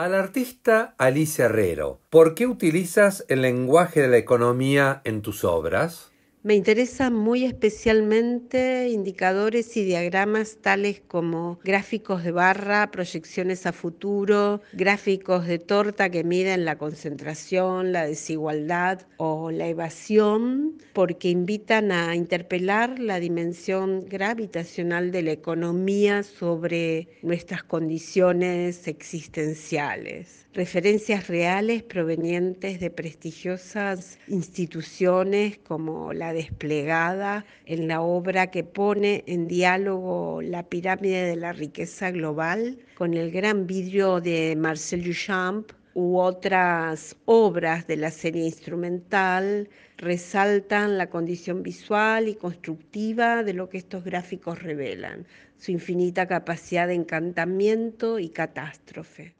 Al artista Alice Herrero, ¿por qué utilizas el lenguaje de la economía en tus obras? Me interesan muy especialmente indicadores y diagramas tales como gráficos de barra, proyecciones a futuro, gráficos de torta que miden la concentración, la desigualdad o la evasión, porque invitan a interpelar la dimensión gravitacional de la economía sobre nuestras condiciones existenciales. Referencias reales provenientes de prestigiosas instituciones como la desplegada, en la obra que pone en diálogo la pirámide de la riqueza global con el gran vidrio de Marcel Duchamp u otras obras de la serie instrumental resaltan la condición visual y constructiva de lo que estos gráficos revelan, su infinita capacidad de encantamiento y catástrofe.